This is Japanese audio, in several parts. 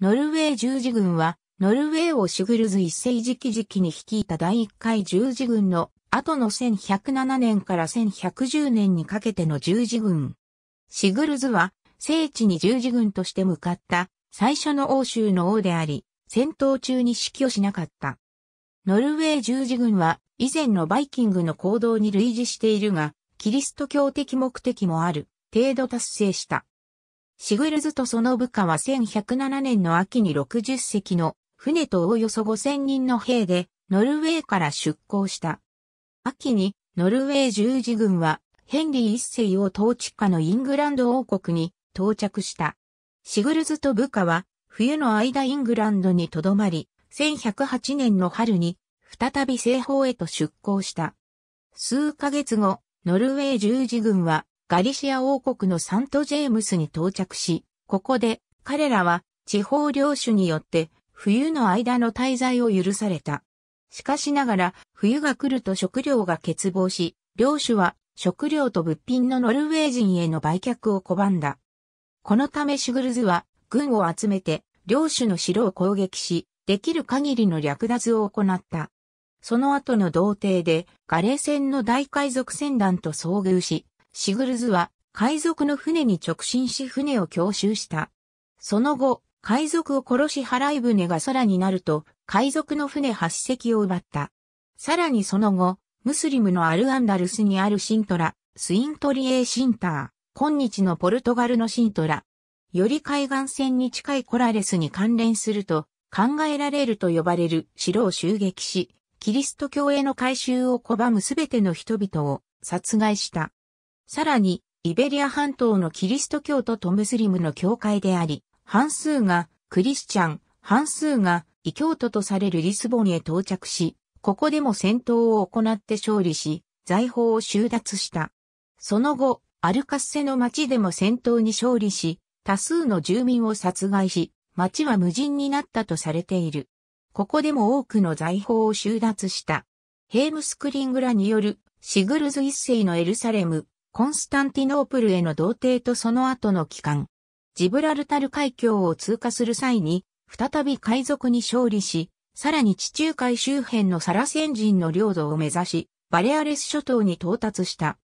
ノルウェー十字軍は、ノルウェーをシグルズ一世時期時期に率いた第一回十字軍の後の1107年から1110年にかけての十字軍。シグルズは聖地に十字軍として向かった最初の欧州の王であり、戦闘中に死去しなかった。ノルウェー十字軍は以前のバイキングの行動に類似しているが、キリスト教的目的もある程度達成した。シグルズとその部下は1107年の秋に60隻の船とおおよそ5000人の兵でノルウェーから出港した。秋にノルウェー十字軍はヘンリー一世を統治下のイングランド王国に到着した。シグルズと部下は冬の間イングランドに留まり、1108年の春に再び西方へと出港した。数ヶ月後、ノルウェー十字軍はガリシア王国のサントジェームスに到着し、ここで彼らは地方領主によって冬の間の滞在を許された。しかしながら冬が来ると食料が欠乏し、領主は食料と物品のノルウェー人への売却を拒んだ。このためシュグルズは軍を集めて領主の城を攻撃し、できる限りの略奪を行った。その後の童貞でガレー戦の大海賊船団と遭遇し、シグルズは海賊の船に直進し船を強襲した。その後、海賊を殺し払い船が空になると、海賊の船8隻を奪った。さらにその後、ムスリムのアルアンダルスにあるシントラ、スイントリエーシンター、今日のポルトガルのシントラ。より海岸線に近いコラレスに関連すると、考えられると呼ばれる城を襲撃し、キリスト教への改宗を拒むすべての人々を殺害した。さらに、イベリア半島のキリスト教徒とムスリムの教会であり、半数がクリスチャン、半数が異教徒とされるリスボンへ到着し、ここでも戦闘を行って勝利し、財宝を収奪した。その後、アルカッセの町でも戦闘に勝利し、多数の住民を殺害し、町は無人になったとされている。ここでも多くの財宝を収奪した。ヘームスクリングラによるシグルズ一世のエルサレム、コンスタンティノープルへの同定とその後の帰還。ジブラルタル海峡を通過する際に、再び海賊に勝利し、さらに地中海周辺のサラセン人の領土を目指し、バレアレス諸島に到達した。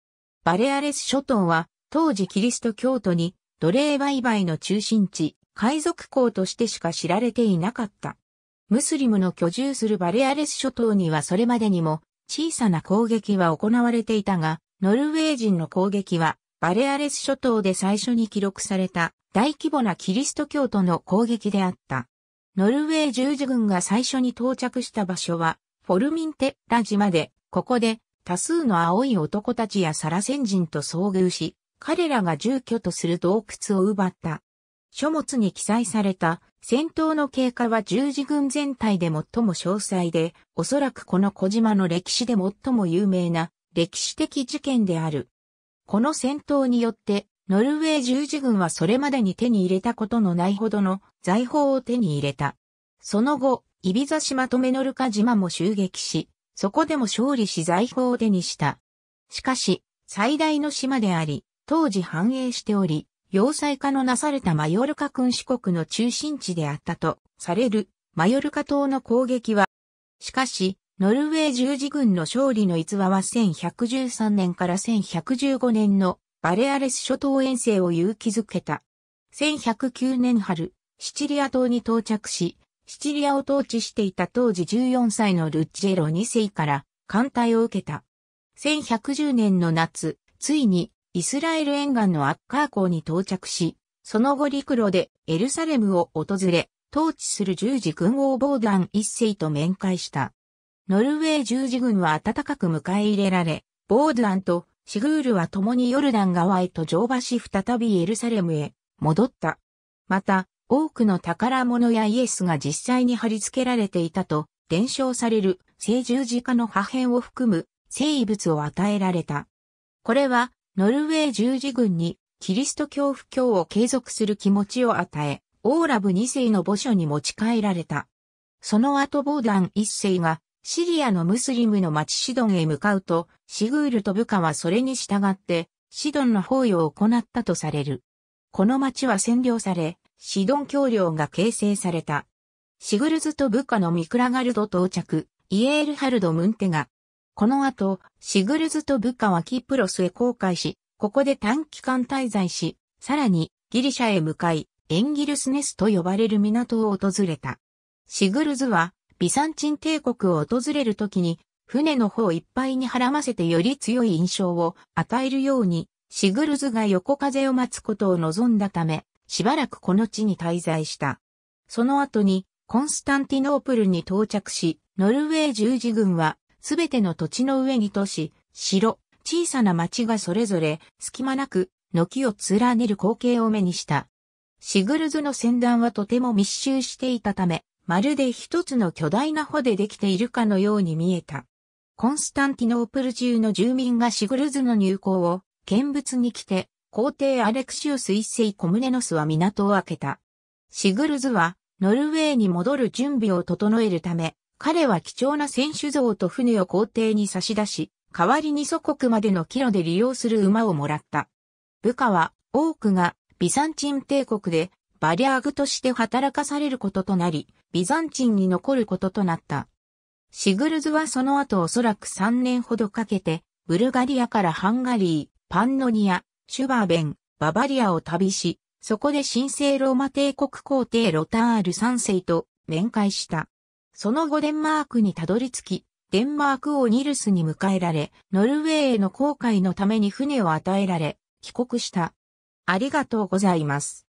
バレアレス諸島は、当時キリスト教徒に奴隷売買の中心地、海賊港としてしか知られていなかった。ムスリムの居住するバレアレス諸島にはそれまでにも小さな攻撃は行われていたが、ノルウェー人の攻撃は、バレアレス諸島で最初に記録された大規模なキリスト教徒の攻撃であった。ノルウェー十字軍が最初に到着した場所は、フォルミンテラ島で、ここで多数の青い男たちやサラセン人と遭遇し、彼らが住居とする洞窟を奪った。書物に記載された戦闘の経過は十字軍全体で最も詳細で、おそらくこの小島の歴史で最も有名な歴史的事件である。この戦闘によって、ノルウェー十字軍はそれまでに手に入れたことのないほどの財宝を手に入れた。その後、イビザ島とメノルカ島も襲撃し、そこでも勝利し財宝を手にした。しかし、最大の島であり、当時繁栄しており、要塞化のなされたマヨルカ君四国の中心地であったとされるマヨルカ島の攻撃は、しかし、ノルウェー十字軍の勝利の逸話は1113年から1115年のバレアレス諸島遠征を勇気づけた。1109年春、シチリア島に到着し、シチリアを統治していた当時14歳のルッチェロ2世から艦隊を受けた。1110年の夏、ついにイスラエル沿岸のアッカー港に到着し、その後陸路でエルサレムを訪れ、統治する十字軍王防団一世と面会した。ノルウェー十字軍は暖かく迎え入れられ、ボードアンとシグールは共にヨルダン側へと乗馬し再びエルサレムへ戻った。また、多くの宝物やイエスが実際に貼り付けられていたと伝承される聖十字架の破片を含む遺物を与えられた。これはノルウェー十字軍にキリスト教布教を継続する気持ちを与え、オーラブ二世の墓所に持ち帰られた。その後ボーダン一世がシリアのムスリムの町シドンへ向かうと、シグールと部下はそれに従って、シドンの包囲を行ったとされる。この町は占領され、シドン橋領が形成された。シグルズと部下のミクラガルド到着、イエールハルド・ムンテガ。この後、シグルズと部下はキプロスへ航海し、ここで短期間滞在し、さらにギリシャへ向かい、エンギルスネスと呼ばれる港を訪れた。シグルズはビサンチン帝国を訪れるときに、船の方いっぱいに孕ませてより強い印象を与えるように、シグルズが横風を待つことを望んだため、しばらくこの地に滞在した。その後に、コンスタンティノープルに到着し、ノルウェー十字軍は、すべての土地の上に都市、城、小さな町がそれぞれ、隙間なく、軒を連ねる光景を目にした。シグルズの戦団はとても密集していたため、まるで一つの巨大な帆でできているかのように見えた。コンスタンティノープル中の住民がシグルズの入港を見物に来て、皇帝アレクシウス一世コムネノスは港を開けた。シグルズはノルウェーに戻る準備を整えるため、彼は貴重な選手像と船を皇帝に差し出し、代わりに祖国までの帰路で利用する馬をもらった。部下は多くがビサンチン帝国でバリアーグとして働かされることとなり、ビザンチンに残ることとなった。シグルズはその後おそらく3年ほどかけて、ブルガリアからハンガリー、パンノニア、シュバーベン、ババリアを旅し、そこで神聖ローマ帝国皇帝ロタール3世と面会した。その後デンマークにたどり着き、デンマーク王ニルスに迎えられ、ノルウェーへの航海のために船を与えられ、帰国した。ありがとうございます。